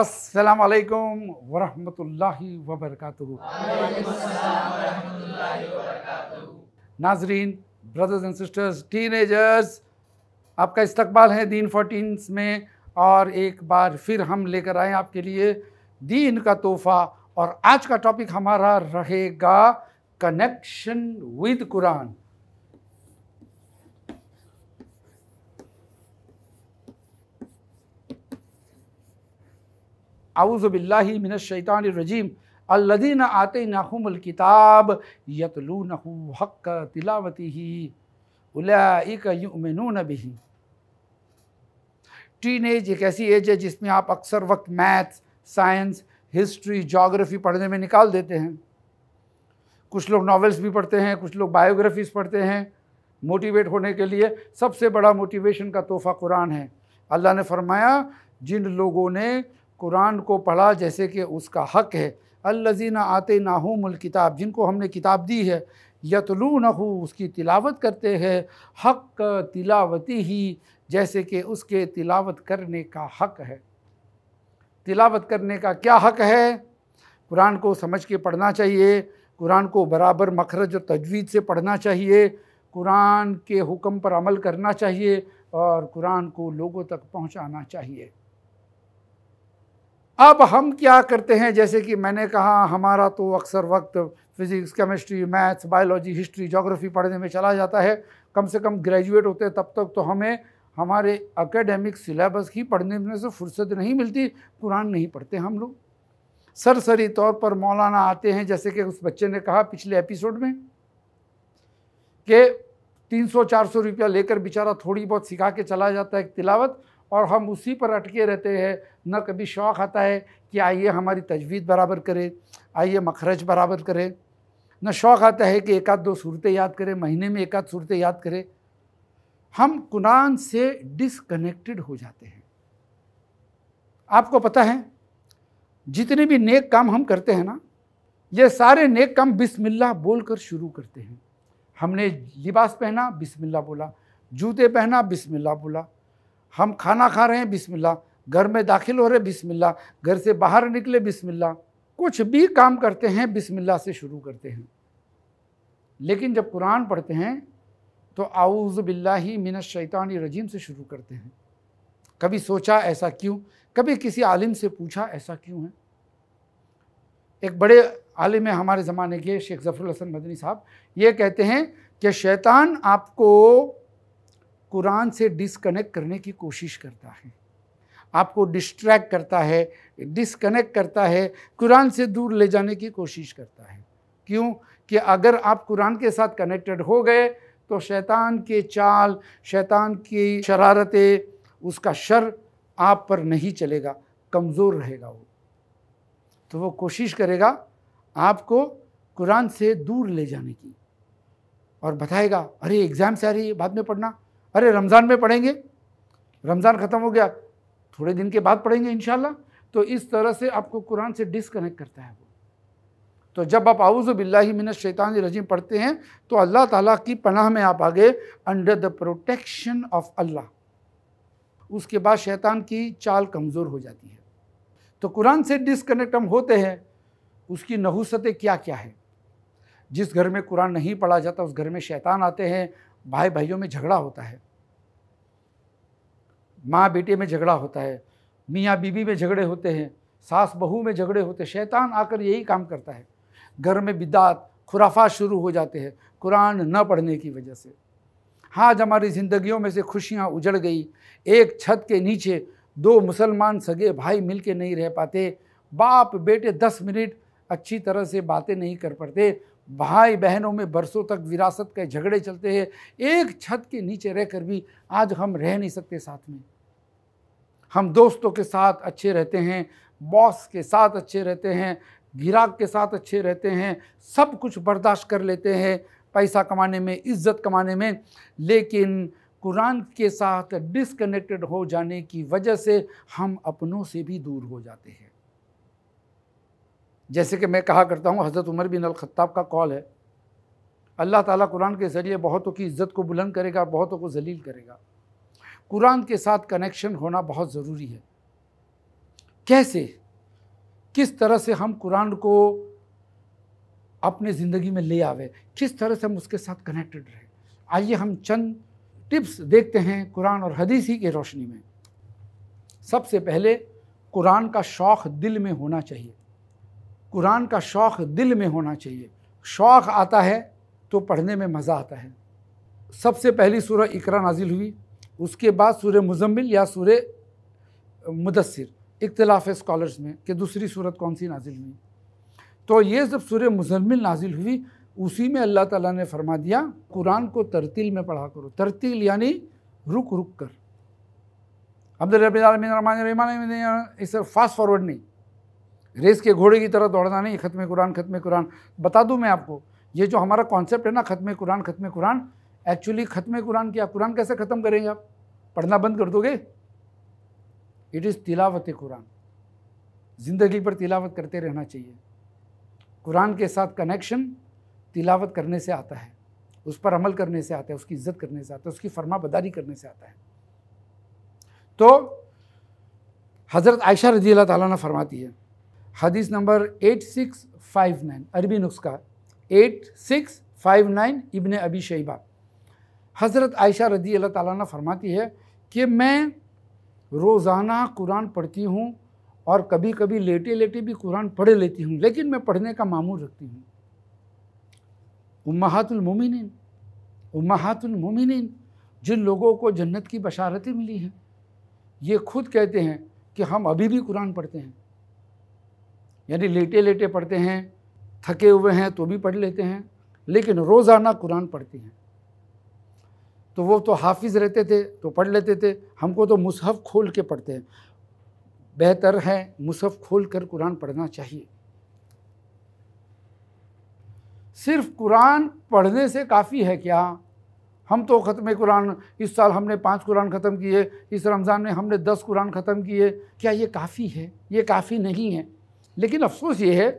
असलकम वरहमतुल्लाहि वबरकatuh नाजरीन ब्रदर्स एंड सिस्टर्स टीनेजर्स आपका इस्तकबाल है दीन फोटीन में और एक बार फिर हम लेकर आए आपके लिए दीन का तोहफ़ा और आज का टॉपिक हमारा रहेगा कनेक्शन विद कुरान आउज़बिल्लिमिनशैतानरजीम अल्लदीन आते नाहमकिताब यतलू नहू हक तिलावती ही उलाकमिन भी टीन एज एक ऐसी एज है जिसमें आप अक्सर वक्त मैथ्स साइंस हिस्ट्री जोग्राफी पढ़ने में निकाल देते हैं कुछ लोग नॉवेल्स भी पढ़ते हैं कुछ लोग बायोग्राफीज पढ़ते हैं मोटिवेट होने के लिए सबसे बड़ा मोटिवेशन का तोहफ़ा कुरान है अल्लाह ने फरमाया जिन लोगों ने कुरान को पढ़ा जैसे कि उसका हक है अल्लजीना आते किताब जिनको हमने किताब दी है यतलू नहू उसकी तिलावत करते हैं हक तिलावती ही जैसे कि उसके तिलावत करने का हक है तिलावत करने का क्या हक है कुरान को समझ के पढ़ना चाहिए कुरान को बराबर मखरज और तजवीज़ से पढ़ना चाहिए कुरान के हुक्म पर अमल करना चाहिए और कुरान को लोगों तक पहुंचाना चाहिए अब हम क्या करते हैं जैसे कि मैंने कहा हमारा तो अक्सर वक्त physics chemistry maths biology history geography पढ़ने में चला जाता है कम से कम ग्रेजुएट होते तब तक तो हमें हमारे अकेडेमिक सिलेबस की पढ़ने में से फुर्सत नहीं मिलती कुरान नहीं पढ़ते हम लोग सरसरी तौर पर मौलाना आते हैं जैसे कि उस बच्चे ने कहा पिछले एपिसोड में कि 300-400 रुपया लेकर बेचारा थोड़ी बहुत सिखा के चला जाता है एक तिलावत और हम उसी पर अटके रहते हैं न कभी शौक़ आता है कि आइए हमारी तजवीज़ बराबर करें आइए मखरज बराबर करें न शौक़ आता है कि एक आध दो सूरतें याद करें महीने में एक आध सूरतें याद करें हम कुरान से डिसकनेक्टेड हो जाते हैं आपको पता है जितने भी नेक काम हम करते हैं ना ये सारे नेक काम बिस्मिल्लाह बोलकर शुरू करते हैं हमने लिबास पहना बिस्मिल्लाह बोला जूते पहना बिस्मिल्लाह बोला हम खाना खा रहे हैं बिस्मिल्लाह घर में दाखिल हो रहे बिस्मिल्लाह घर से बाहर निकले बिस्मिल्लाह कुछ भी काम करते हैं बिस्मिल्लाह से शुरू करते हैं लेकिन जब कुरान पढ़ते हैं तो आऊज़ बिल्ला मिन शैतान रजीम से शुरू करते हैं कभी सोचा ऐसा क्यों कभी किसी आलिम से पूछा ऐसा क्यों है एक बड़े आलिम है हमारे ज़माने के शेख जफरुल हसन मदनी साहब ये कहते हैं कि शैतान आपको कुरान से डिसकनेक्ट करने की कोशिश करता है आपको डिस्ट्रैक्ट करता है डिसकनेक्ट करता है कुरान से दूर ले जाने की कोशिश करता है क्यों कि अगर आप कुरान के साथ कनेक्टेड हो गए तो शैतान के चाल शैतान की शरारतें उसका शर आप पर नहीं चलेगा कमज़ोर रहेगा वो तो वो कोशिश करेगा आपको कुरान से दूर ले जाने की और बताएगा अरे एग्ज़ाम से आ रही है बाद में पढ़ना अरे रमज़ान में पढ़ेंगे रमज़ान ख़त्म हो गया थोड़े दिन के बाद पढ़ेंगे इन तो इस तरह से आपको कुरान से डिसकनेक्ट करता है वो तो जब आप बिल्ला मिन शैतान रजीम पढ़ते हैं तो अल्लाह ताला की पनाह में आप आ गए under the protection of Allah उसके बाद शैतान की चाल कमज़ोर हो जाती है तो कुरान से डिसकनेक्ट हम होते हैं उसकी नहूसतें क्या क्या है जिस घर में कुरान नहीं पढ़ा जाता उस घर में शैतान आते हैं भाई भाइयों में झगड़ा होता है माँ बेटे में झगड़ा होता है मियाँ बीबी में झगड़े होते हैं सास बहू में झगड़े होते हैं शैतान आकर यही काम करता है घर में बिदात खुराफा शुरू हो जाते हैं कुरान न पढ़ने की वजह से हाँ आज हमारी ज़िंदगियों में से खुशियाँ उजड़ गई एक छत के नीचे दो मुसलमान सगे भाई मिल के नहीं रह पाते बाप बेटे दस मिनट अच्छी तरह से बातें नहीं कर पाते भाई बहनों में बरसों तक विरासत के झगड़े चलते हैं एक छत के नीचे रहकर भी आज हम रह नहीं सकते साथ में हम दोस्तों के साथ अच्छे रहते हैं बॉस के साथ अच्छे रहते हैं गिराक के साथ अच्छे रहते हैं सब कुछ बर्दाश्त कर लेते हैं पैसा कमाने में इज्जत कमाने में लेकिन कुरान के साथ डिसकनेक्टेड हो जाने की वजह से हम अपनों से भी दूर हो जाते हैं जैसे कि मैं कहा करता हूँ हज़रत उमर बिन अलखताब का कॉल है अल्लाह ताला कुरान के ज़रिए बहुतों की इज़्ज़त को बुलंद करेगा बहुतों को जलील करेगा कुरान के साथ कनेक्शन होना बहुत ज़रूरी है कैसे किस तरह से हम कुरान को अपने ज़िंदगी में ले आवे किस तरह से हम उसके साथ कनेक्टेड रहें आइए हम चंद टिप्स देखते हैं कुरान और हदीस ही की रोशनी में सबसे पहले कुरान का शौक़ दिल में होना चाहिए कुरान का शौक़ दिल में होना चाहिए शौक़ आता है तो पढ़ने में मज़ा आता है सबसे पहली सूरह इकरा नाजिल हुई उसके बाद सूर मुजम्मिल या सूर मुदसर इख्तलाफ स्कॉलर्स में कि दूसरी सूरत कौन सी नाजिल हुई तो ये जब सूर्य मुजम्मिल नाजिल हुई उसी में अल्लाह ताला ने फरमा दिया कुरान को तरतील में पढ़ा करो तरतील यानी रुक रुक कर अब्दुल रबीन इसे फास्ट फॉरवर्ड नहीं रेस के घोड़े की तरह दौड़ना नहीं ख़त्म कुरान ख़त्म कुरान बता दूँ मैं आपको ये जो हमारा कॉन्सेप्ट है ना ख़त्म कुरान ख़त्म कुरान एक्चुअली ख़त्म कुरान क्या कुरान कैसे ख़त्म करेंगे आप पढ़ना बंद कर दोगे इट इज़ तिलावत कुरान ज़िंदगी पर तिलावत करते रहना चाहिए कुरान के साथ कनेक्शन तिलावत करने से आता है उस पर अमल करने से आता है उसकी इज्जत करने से आता है उसकी फरमा बदारी करने से आता है तो हज़रत आयशा रजी अल्लाह ताला ने फरमाती है हदीस नंबर 8659 अरबी नुस्खा 8659 इब्ने अबी शैबा हज़रत आयशा रदी अल्लाह ताला फरमाती है कि मैं रोज़ाना कुरान पढ़ती हूँ और कभी कभी लेटे लेटे भी कुरान पढ़ लेती हूँ लेकिन मैं पढ़ने का मामूल रखती हूँ उमहतुलमिन उमहतुलमिन जिन लोगों को जन्नत की बशारतें मिली हैं ये खुद कहते हैं कि हम अभी भी कुरान पढ़ते हैं यानी लेटे लेटे पढ़ते हैं थके हुए हैं तो भी पढ़ लेते हैं लेकिन रोज़ाना कुरान पढ़ती हैं तो वो तो हाफिज़ रहते थे तो पढ़ लेते थे हमको तो मुसहफ़ खोल के पढ़ते हैं बेहतर है मुसहफ़ खोल कर कुरान पढ़ना चाहिए सिर्फ कुरान पढ़ने से काफ़ी है क्या हम तो ख़त्म कुरान इस साल हमने पाँच कुरान ख़त्म किए इस रमज़ान में हमने दस कुरान ख़त्म किए क्या ये काफ़ी है ये काफ़ी नहीं है लेकिन अफसोस ये है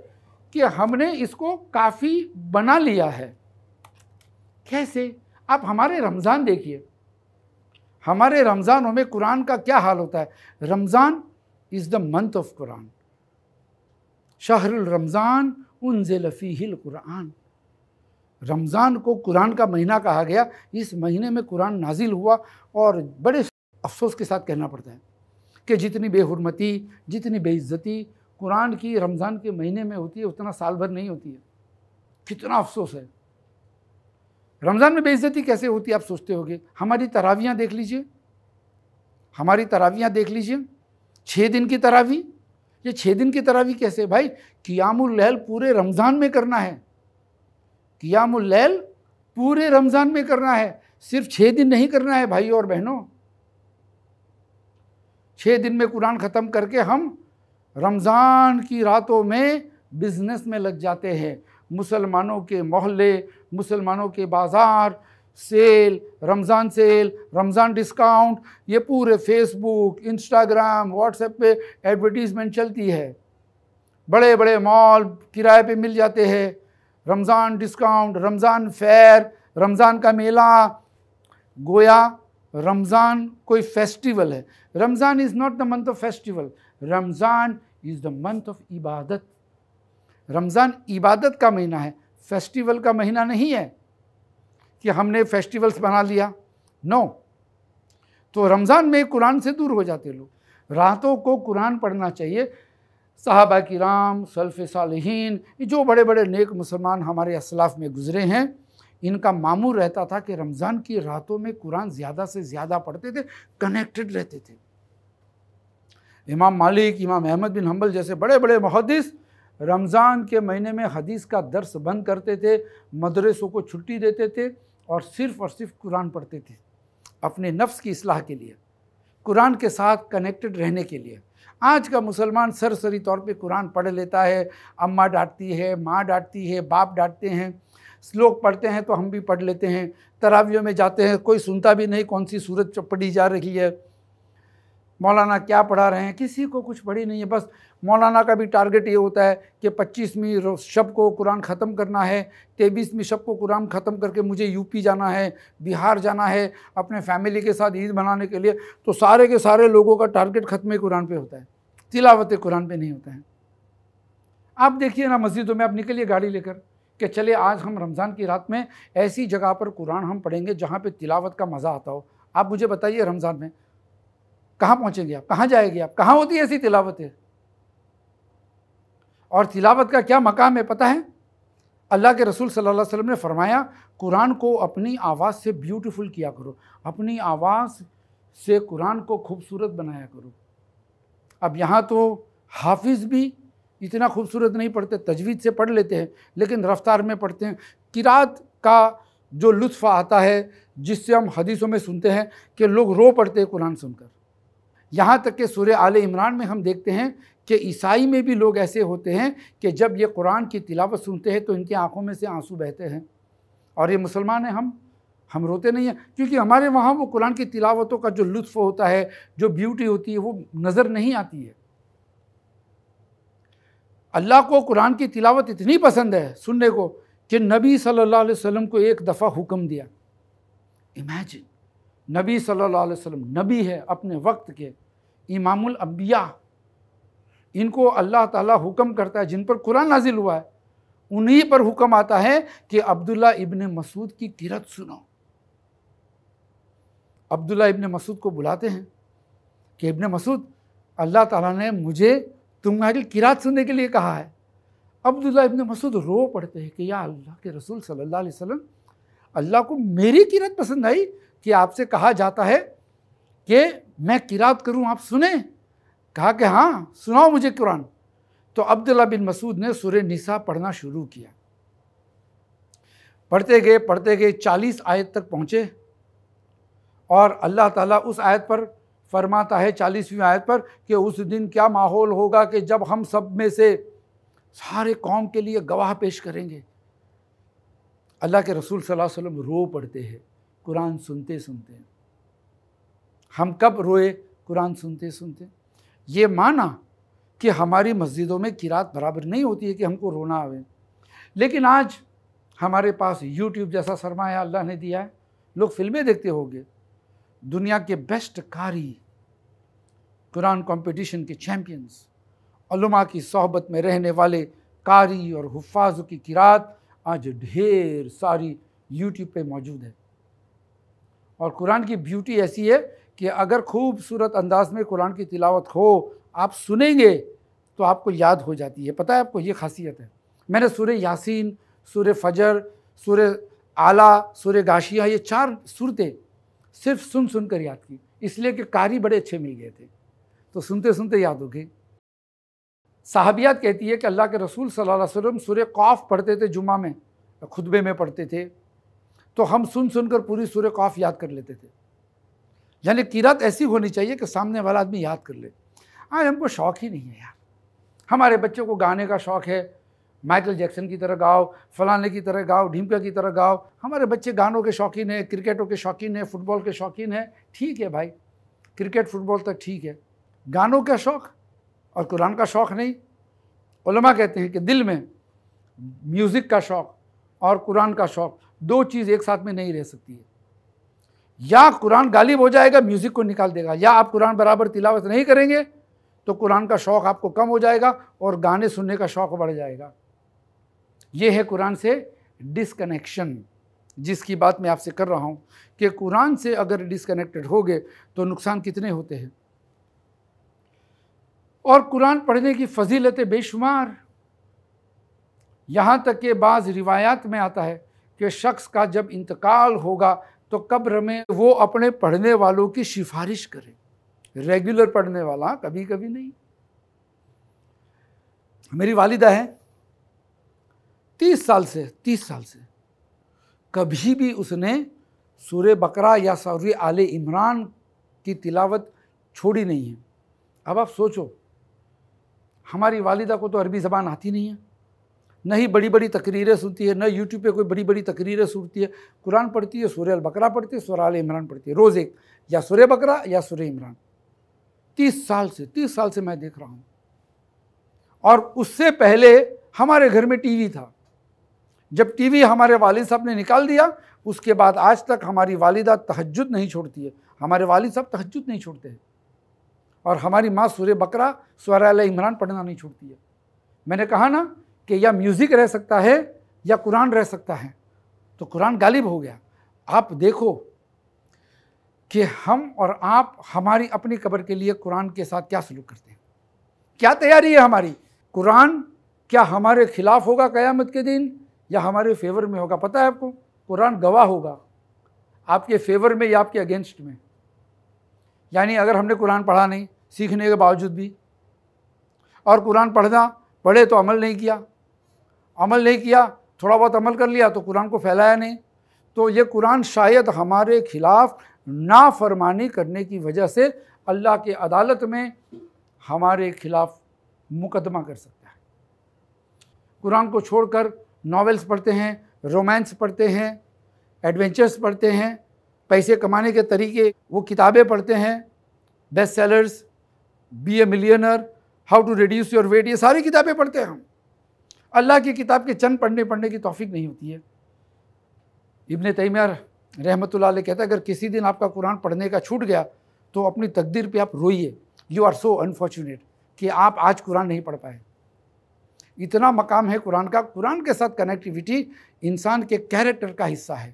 कि हमने इसको काफ़ी बना लिया है कैसे आप हमारे रमज़ान देखिए हमारे रमज़ानों में कुरान का क्या हाल होता है Ramzan is the month of Quran शहरुल रमज़ान उन ज़िलफ़ील कुरान रमज़ान को कुरान का महीना कहा गया इस महीने में कुरान नाजिल हुआ और बड़े अफसोस के साथ कहना पड़ता है कि जितनी बेहरमती जितनी बेइज्जती कुरान की रमज़ान के महीने में होती है उतना साल भर नहीं होती है कितना अफसोस है रमज़ान में बेइज्जती कैसे होती है आप सोचते होगे हमारी तरावियाँ देख लीजिए हमारी तरावियाँ देख लीजिए छः दिन की तरावी ये छः दिन की तरावी कैसे भाई कियामुल लहल पूरे रमज़ान में करना है कियामुल लहल पूरे रमज़ान में करना है सिर्फ छः दिन नहीं करना है भाई और बहनों छः दिन में कुरान ख़त्म करके हम रमज़ान की रातों में बिज़नेस में लग जाते हैं मुसलमानों के मोहल्ले मुसलमानों के बाज़ार sale Ramzan sale Ramzan discount ये पूरे फेसबुक इंस्टाग्राम व्हाट्सएप पे एडवर्टीज़मेंट चलती है बड़े बड़े मॉल किराए पे मिल जाते हैं रमज़ान डिस्काउंट रमज़ान फेयर रमज़ान का मेला गोया रमज़ान कोई फेस्टिवल है Ramzan is not the month of festival Ramzan is the month of ibadat Ramzan इबादत का महीना है फेस्टिवल का महीना नहीं है कि हमने फेस्टिवल्स बना लिया नो no. तो रमज़ान में कुरान से दूर हो जाते लोग रातों को कुरान पढ़ना चाहिए साहबा राम सल्फ़ सालहीन जो बड़े बड़े नेक मुसलमान हमारे असलाफ में गुज़रे हैं इनका मामूर रहता था कि रमज़ान की रातों में कुरान ज़्यादा से ज़्यादा पढ़ते थे कनेक्टेड रहते थे इमाम मालिक इमाम अहमद बिन हम्बल जैसे बड़े बड़े मुहदस रमज़ान के महीने में हदीस का दर्स बंद करते थे मदरसों को छुट्टी देते थे और सिर्फ़ और सिर्फ कुरान पढ़ते थे अपने नफ्स की असलाह के लिए कुरान के साथ कनेक्टेड रहने के लिए आज का मुसलमान सरसरी तौर पे कुरान पढ़ लेता है अम्मा डांटती है माँ डांटती है बाप डांटते हैं श्लोक पढ़ते हैं तो हम भी पढ़ लेते हैं तरावियों में जाते हैं कोई सुनता भी नहीं कौन सी सूरत पढ़ी जा रही है मौलाना क्या पढ़ा रहे हैं किसी को कुछ पढ़ी नहीं है बस मौलाना का भी टारगेट ये होता है कि पच्चीसवीं शब को कुरान ख़त्म करना है तेईसवीं शब को कुरान ख़त्म करके मुझे यूपी जाना है बिहार जाना है अपने फैमिली के साथ ईद मनाने के लिए तो सारे के सारे लोगों का टारगेट ख़त्म कुरान पर होता है तिलावत कुरान पर नहीं होता है आप देखिए ना मस्जिदों में आप निकलिए गाड़ी लेकर कि चले आज हम रमज़ान की रात में ऐसी जगह पर कुरान हम पढ़ेंगे जहाँ पर तिलावत का मज़ा आता हो आप मुझे बताइए रमज़ान में कहाँ पहुँचेंगे आप कहाँ जाएंगे आप कहाँ होती है ऐसी तिलावतें और तिलावत का क्या मकाम है पता है अल्लाह के रसूल सल्लल्लाहु अलैहि वसल्लम ने फरमाया कुरान को अपनी आवाज़ से ब्यूटीफुल किया करो अपनी आवाज़ से कुरान को खूबसूरत बनाया करो अब यहाँ तो हाफिज़ भी इतना खूबसूरत नहीं पढ़ते तजवीद से पढ़ लेते हैं लेकिन रफ्तार में पढ़ते हैं किरात का जो लुत्फ़ आता है जिससे हम हदीसों में सुनते हैं कि लोग रो पड़ते हैं कुरान सुनकर यहाँ तक कि सूर्य आल इमरान में हम देखते हैं कि ईसाई में भी लोग ऐसे होते हैं कि जब ये कुरान की तिलावत सुनते हैं तो इनकी आंखों में से आंसू बहते हैं और ये मुसलमान हैं हम हम रोते नहीं हैं क्योंकि हमारे वहाँ वो कुरान की तिलावतों का जो लुत्फ़ होता है जो ब्यूटी होती है वो नज़र नहीं आती है अल्लाह को कुरान की तिलावत इतनी पसंद है सुनने को कि नबी सल्ला वसम को एक दफ़ा हुक्म दिया इमेजिन नबी सल्लल्लाहु अलैहि वसल्लम नबी है अपने वक्त के इमामुल अबिया इनको अल्लाह ताला हुक्म करता है जिन पर कुरान नाजिल हुआ है उन्हीं पर हुक्म आता है कि अब्दुल्ला इब्ने मसूद की किरत सुनो अब्दुल्ला इब्ने मसूद को बुलाते हैं कि इब्ने मसूद अल्लाह ताला ने मुझे तुम्हारी किरात सुनने के लिए कहा है अब्दुल्ला इब्ने मसूद रो पड़ते हैं कि या अल्लाह के रसूल सल्लल्लाहु अलैहि वसल्लम अल्लाह को मेरी किरत पसंद आई कि आपसे कहा जाता है कि मैं किरात करूं आप सुने कहा कि हाँ सुनाओ मुझे कुरान तो अब्दुल्ला बिन मसूद ने सुर निसा पढ़ना शुरू किया पढ़ते गए पढ़ते गए चालीस आयत तक पहुँचे और अल्लाह ताला उस आयत पर फरमाता है चालीसवीं आयत पर कि उस दिन क्या माहौल होगा कि जब हम सब में से सारे कौम के लिए गवाह पेश करेंगे अल्लाह के रसूल सल्लल्लाहु अलैहि वसल्लम रो पढ़ते हैं कुरान सुनते सुनते हैं हम कब रोए कुरान सुनते सुनते ये माना कि हमारी मस्जिदों में किरात बराबर नहीं होती है कि हमको रोना आवे लेकिन आज हमारे पास यूट्यूब जैसा सरमाया अल्लाह ने दिया है लोग फिल्में देखते होंगे दुनिया के बेस्ट कारी कुरान कंपटीशन के चैम्पियंस उलमा की सोहबत में रहने वाले कारी और हफाज की किरात आज ढेर सारी यूट्यूब पे मौजूद है और कुरान की ब्यूटी ऐसी है कि अगर खूबसूरत अंदाज में कुरान की तिलावत हो आप सुनेंगे तो आपको याद हो जाती है पता है आपको ये खासियत है मैंने सूर्य यासीन सूर्य फजर सूर्य आला सूर्य गाशिया ये चार सूरतें सिर्फ सुन सुन कर याद की इसलिए कि कारी बड़े अच्छे मिल गए थे तो सुनते सुनते याद हो गई साहबियात कहती है कि अल्लाह के रसूल सल्लल्लाहु अलैहि वसल्लम सूर्य कौफ़ पढ़ते थे जुमा में खुतबे में पढ़ते थे तो हम सुन सुन कर पूरी सूर्य कौफ़ याद कर लेते थे यानी किरत ऐसी होनी चाहिए कि सामने वाला आदमी याद कर ले आज हमको शौक़ ही नहीं है यार हमारे बच्चों को गाने का शौक़ है माइकल जैक्सन की तरह गाओ फलाने की तरह गाओ ढिमका की तरह गाओ हमारे बच्चे गानों के शौकीन हैं क्रिकेटों के शौकीन हैं फुटबॉल के शौकीन हैं ठीक है भाई क्रिकेट फुटबॉल तक ठीक है गानों का शौक़ और कुरान का शौक़ नहीं उलमा कहते हैं कि दिल में म्यूज़िक का शौक़ और कुरान का शौक़ दो चीज़ एक साथ में नहीं रह सकती है या कुरान गालिब हो जाएगा म्यूज़िक को निकाल देगा या आप कुरान बराबर तिलावत नहीं करेंगे तो कुरान का शौक़ आपको कम हो जाएगा और गाने सुनने का शौक़ बढ़ जाएगा ये है कुरान से डिसकनेक्शन जिसकी बात मैं आपसे कर रहा हूँ कि कुरान से अगर डिसकनेक्टेड हो गए तो नुकसान कितने होते हैं और कुरान पढ़ने की फजीलतें बेशुमार यहाँ तक कि बाज़ रिवायात में आता है कि शख्स का जब इंतकाल होगा तो कब्र में वो अपने पढ़ने वालों की सिफारिश करे रेगुलर पढ़ने वाला कभी कभी नहीं मेरी वालिदा है तीस साल से तीस साल से कभी भी उसने सूर्य बकरा या सूर्य आल इमरान की तिलावत छोड़ी नहीं है अब आप सोचो हमारी वालिदा को तो अरबी ज़बान आती नहीं है न ही बड़ी बड़ी तकरीरें सुनती है ना यूट्यूब पे कोई बड़ी बड़ी तकरीरें सुनती है कुरान पढ़ती है सूर्य बकरा पढ़ती है सूर्य इमरान पढ़ती है रोज़ एक या सूर्य बकरा या सूर्य इमरान तीस साल से तीस साल से मैं देख रहा हूँ और उससे पहले हमारे घर में टी था जब टी हमारे वालिद साहब ने निकाल दिया उसके बाद आज तक हमारी वालिदा तहजद नहीं छोड़ती है हमारे वालिद साहब तहजद नहीं छोड़ते हैं और हमारी माँ सूर्य बकरा सूर्य इमरान पढ़ना नहीं छोड़ती है मैंने कहा ना कि या म्यूज़िक रह सकता है या कुरान रह सकता है तो कुरान गालिब हो गया आप देखो कि हम और आप हमारी अपनी कब्र के लिए कुरान के साथ क्या सलूक करते हैं क्या तैयारी है हमारी कुरान क्या हमारे खिलाफ होगा क़यामत के दिन या हमारे फेवर में होगा पता है आपको कुरान गवाह होगा आपके फेवर में या आपके अगेंस्ट में यानी अगर हमने कुरान पढ़ा नहीं सीखने के बावजूद भी और कुरान पढ़ना पढ़े तो अमल नहीं किया अमल नहीं किया थोड़ा बहुत अमल कर लिया तो कुरान को फैलाया नहीं तो ये कुरान शायद हमारे खिलाफ नाफरमानी करने की वजह से अल्लाह के अदालत में हमारे खिलाफ मुकदमा कर सकता है कुरान को छोड़कर नावल्स पढ़ते हैं रोमांस पढ़ते हैं एडवेंचर्स पढ़ते हैं पैसे कमाने के तरीके वो किताबें पढ़ते हैं best sellers be a millionaire how to reduce your weight ये सारी किताबें पढ़ते हैं हम अल्लाह की किताब के चंद पढ़ने पढ़ने की तोफ़ी नहीं होती है इबन तैमिया रहमत कहता है अगर किसी दिन आपका कुरान पढ़ने का छूट गया तो अपनी तकदीर पे आप रोइए यू आर सो अनफॉर्चुनेट कि आप आज कुरान नहीं पढ़ पाए इतना मकाम है कुरान का कुरान के साथ कनेक्टिविटी इंसान के कैरेक्टर का हिस्सा है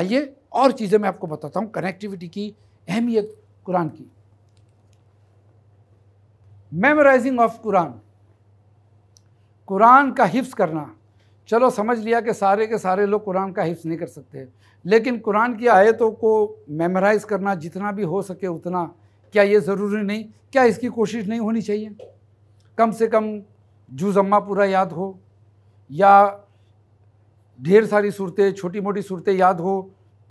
आइए और चीज़ें मैं आपको बताता हूँ कनेक्टिविटी की अहमियत कुरान की मेमोराइजिंग ऑफ कुरान कुरान का हिफ्स करना चलो समझ लिया कि सारे के सारे लोग कुरान का हिफ्स नहीं कर सकते लेकिन कुरान की आयतों को मेमोराइज़ करना जितना भी हो सके उतना क्या ये ज़रूरी नहीं क्या इसकी कोशिश नहीं होनी चाहिए कम से कम जूजम्मा पूरा याद हो या ढेर सारी सूरतें छोटी मोटी सूरतें याद हो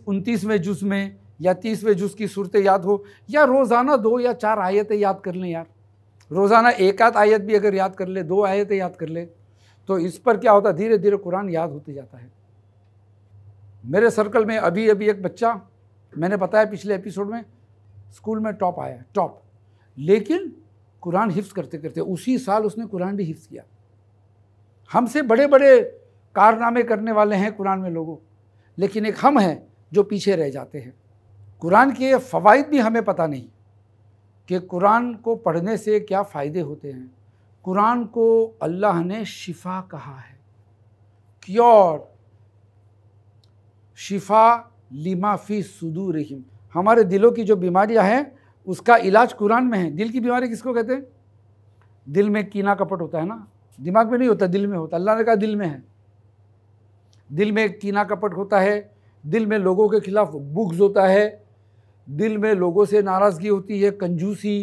उनतीसवें जुज़ में या तीसवें जुज़ की सूरतें याद हो या रोज़ाना दो या चार आयतें याद कर लें यार रोज़ाना एक आध आयत भी अगर याद कर ले दो आयतें याद कर ले तो इस पर क्या होता धीरे धीरे कुरान याद होते जाता है मेरे सर्कल में अभी अभी एक बच्चा मैंने बताया पिछले एपिसोड में स्कूल में टॉप आया टॉप लेकिन कुरान हिफ्स करते करते उसी साल उसने कुरान भी हिफ्स किया हमसे बड़े बड़े कारनामे करने वाले हैं कुरान में लोगों लेकिन एक हम हैं जो पीछे रह जाते हैं कुरान के फ़वाद भी हमें पता नहीं कि कुरान को पढ़ने से क्या फ़ायदे होते हैं कुरान को अल्लाह ने शिफा कहा है क्योर शिफा लिमा फ़ी सदूर रहीम हमारे दिलों की जो बीमारियां हैं उसका इलाज कुरान में है दिल की बीमारी किसको कहते हैं दिल में कीना कपट होता है ना दिमाग में नहीं होता दिल में होता अल्लाह ने कहा दिल में है दिल में कीना कपट होता है दिल में लोगों के खिलाफ बुग्ज होता है दिल में लोगों से नाराज़गी होती है कंजूसी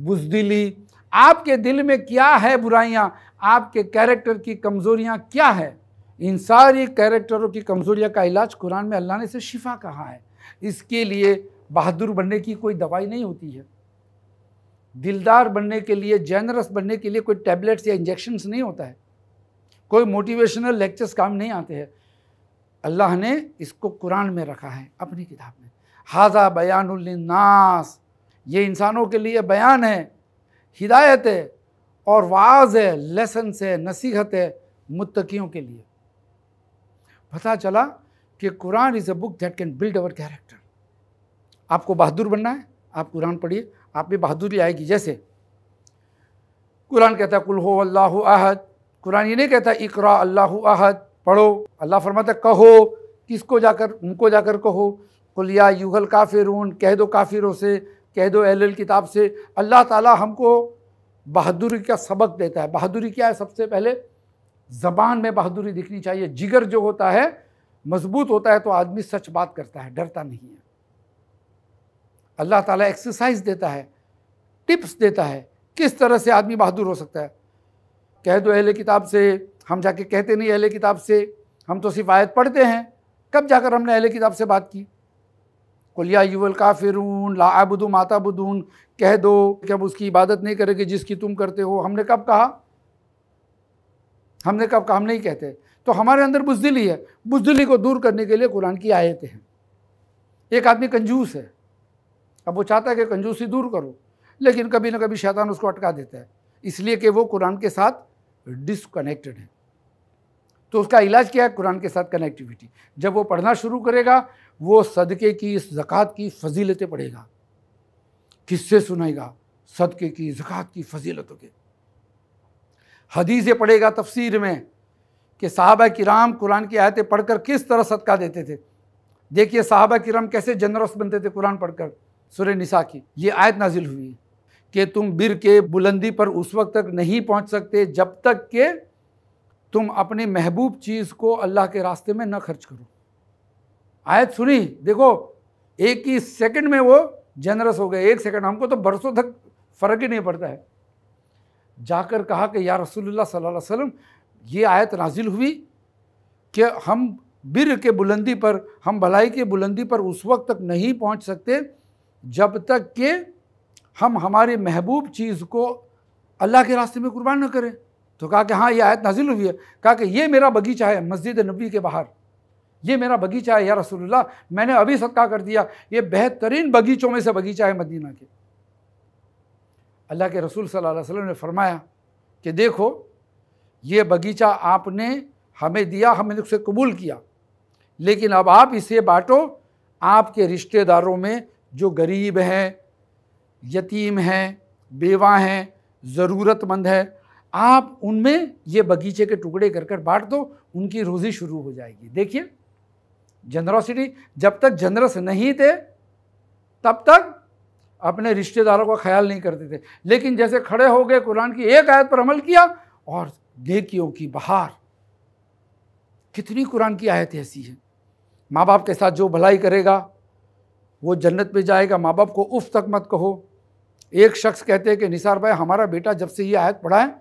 बुजदिली आपके दिल में क्या है बुराइयाँ आपके कैरेक्टर की कमज़ोरियाँ क्या है इन सारी कैरेक्टरों की कमज़ोरियाँ का इलाज कुरान में अल्लाह ने से शिफा कहा है इसके लिए बहादुर बनने की कोई दवाई नहीं होती है दिलदार बनने के लिए जेनरस बनने के लिए कोई टैबलेट्स या इंजेक्शन्स नहीं होता है कोई मोटिवेशनल लेक्चर्स काम नहीं आते हैं अल्लाह ने इसको कुरान में रखा है अपनी किताब में हाजा बयाननास ये इंसानों के लिए बयान है हिदायत है और वाज है लेसन है नसीहत है मुतकीयों के लिए पता चला कि Quran is a book that can build our character आपको बहादुर बनना है आप कुरान पढ़िए आप भी बहादुरी आएगी जैसे कुरान कहता है कुल हो अल्लाह आहद कुरान ये नहीं कहता इकरा अल्लाह आहद पढ़ो अल्लाह फरमाता कहो किसको जाकर उनको जाकर कहो कुलिया युगल काफिरून कह दो काफिरों से कह दो अहल किताब से अल्लाह ताला हमको बहादुरी का सबक देता है बहादुरी क्या है सबसे पहले ज़बान में बहादुरी दिखनी चाहिए जिगर जो होता है मजबूत होता है तो आदमी सच बात करता है डरता नहीं है अल्लाह ताला एक्सरसाइज देता है टिप्स देता है किस तरह से आदमी बहादुर हो सकता है कह दो अहले किताब से हम जाके कहते नहीं अहले किताब से हम तो सिर्फ आयत पढ़ते हैं कब जाकर हमने अहले किताब से बात की कुलिया का काफिरून ला आबुदू माता बुदून कह दो कि हम उसकी इबादत नहीं करेगी जिसकी तुम करते हो हमने कब कहा हमने कब कहा हम नहीं कहते तो हमारे अंदर बुजदिली है बुजदिली को दूर करने के लिए कुरान की आयतें हैं एक आदमी कंजूस है अब वो चाहता है कि कंजूसी दूर करो लेकिन कभी ना कभी शैतान उसको अटका देता है इसलिए कि वो कुरान के साथ डिसकनेक्टेड है तो उसका इलाज क्या है कुरान के साथ कनेक्टिविटी जब वो पढ़ना शुरू करेगा वो सदक़े की इस ज़क़़त की फजीलतें पढ़ेगा किससे सुनेगा सदक़े की ज़क़़त की फजीलतों के हदीसें पढ़ेगा तफसीर में कि साहबा किराम कुरान की आयतें पढ़कर किस तरह सदका देते थे देखिए साहबा किराम कैसे जनरस बनते थे कुरान पढ़कर सुर निसा की ये आयत नाजिल हुई कि तुम बिर के बुलंदी पर उस वक्त तक नहीं पहुंच सकते जब तक के तुम अपने महबूब चीज़ को अल्लाह के रास्ते में न खर्च करो आयत सुनी देखो एक ही सेकंड में वो जनरस हो गए एक सेकंड हमको तो बरसों तक फ़र्क ही नहीं पड़ता है जाकर कहा कि या रसूलुल्लाह सल्लल्लाहु अलैहि वसल्लम ये आयत नाजिल हुई कि हम बिर के बुलंदी पर हम भलाई के बुलंदी पर उस वक्त तक नहीं पहुंच सकते जब तक कि हम हमारे महबूब चीज़ को अल्लाह के रास्ते में कुर्बान न करें तो कहा कि हाँ ये आयत नाजिल हुई है कहा कि ये मेरा बगीचा है मस्जिद नबी के बाहर ये मेरा बगीचा है या रसूलुल्लाह मैंने अभी सदका कर दिया ये बेहतरीन बगीचों में से बगीचा है मदीना के अल्लाह के रसूल सल्लल्लाहु अलैहि वसल्लम ने फरमाया कि देखो ये बगीचा आपने हमें दिया हमने उसे कबूल किया लेकिन अब आप इसे बाँटो आपके रिश्तेदारों में जो गरीब हैं यतीम हैं बेवा हैं ज़रूरतमंद हैं आप उनमें ये बगीचे के टुकड़े कर कर बांट दो उनकी रोज़ी शुरू हो जाएगी देखिए जनरोसिटी जब तक जनरस नहीं थे तब तक अपने रिश्तेदारों का ख्याल नहीं करते थे लेकिन जैसे खड़े हो गए कुरान की एक आयत पर अमल किया और नेकियों की बहार कितनी कुरान की आयत ऐसी है माँ बाप के साथ जो भलाई करेगा वो जन्नत में जाएगा माँ बाप को उफ तक मत कहो एक शख्स कहते हैं कि निसार भाई हमारा बेटा जब से ये आयत पढ़ाए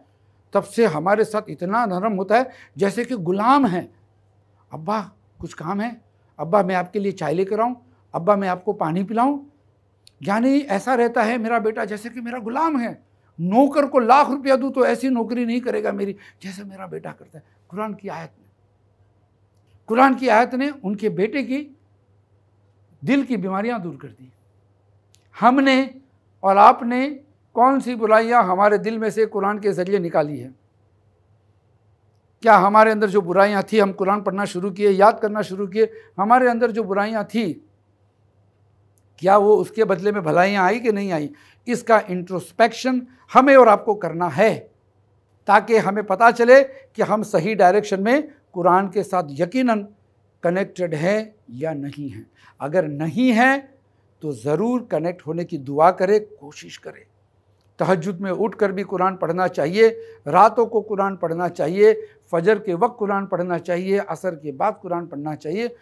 तब से हमारे साथ इतना नरम होता है जैसे कि गुलाम है अब्बा कुछ काम है अब्बा मैं आपके लिए चाय लेकर आऊँ अब्बा मैं आपको पानी पिलाऊँ यानी ऐसा रहता है मेरा बेटा जैसे कि मेरा गुलाम है नौकर को लाख रुपया दूँ तो ऐसी नौकरी नहीं करेगा मेरी जैसे मेरा बेटा करता है कुरान की आयत ने कुरान की आयत ने उनके बेटे की दिल की बीमारियां दूर कर दी हमने और आपने कौन सी बुराइयां हमारे दिल में से कुरान के ज़रिए निकाली हैं क्या हमारे अंदर जो बुराइयाँ थी हम कुरान पढ़ना शुरू किए याद करना शुरू किए हमारे अंदर जो बुराइयाँ थी क्या वो उसके बदले में भलाइयाँ आई कि नहीं आई इसका इंट्रोस्पेक्शन हमें और आपको करना है ताकि हमें पता चले कि हम सही डायरेक्शन में कुरान के साथ यकीनन कनेक्टेड हैं या नहीं हैं अगर नहीं हैं तो ज़रूर कनेक्ट होने की दुआ करें कोशिश करें तहजद में उठ कर भी कुरान पढ़ना चाहिए रातों को कुरान पढ़ना चाहिए फ़जर के वक्त कुरान पढ़ना चाहिए असर के बाद कुरान पढ़ना चाहिए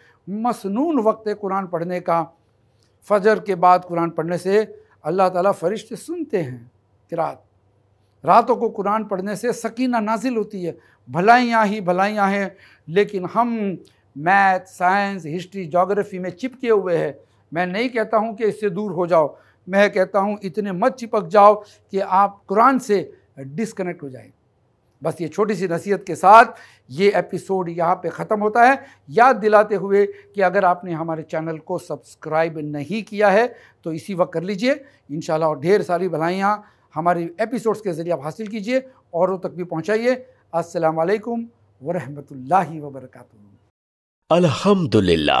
मसनून वक्त है कुरान पढ़ने का फ़जर के बाद कुरान पढ़ने से अल्लाह ताला फरिश्ते सुनते हैं किरात रातों को कुरान पढ़ने से सकीना नाजिल होती है भलाइयाँ ही भलाइयाँ हैं लेकिन हम मैथ साइंस हिस्ट्री जोग्राफ़ी में चिपके हुए हैं मैं नहीं कहता हूँ कि इससे दूर हो जाओ मैं कहता हूँ इतने मत चिपक जाओ कि आप कुरान से डिस्कनेक्ट हो जाए बस ये छोटी सी नसीहत के साथ ये एपिसोड यहाँ पे ख़त्म होता है याद दिलाते हुए कि अगर आपने हमारे चैनल को सब्सक्राइब नहीं किया है तो इसी वक्त कर लीजिए इन और ढेर सारी भलाइयाँ हमारे एपिसोड्स के ज़रिए आप हासिल कीजिए औरों तक भी पहुँचाइए असलकम वरहमल वर्का अलहमदुल्ला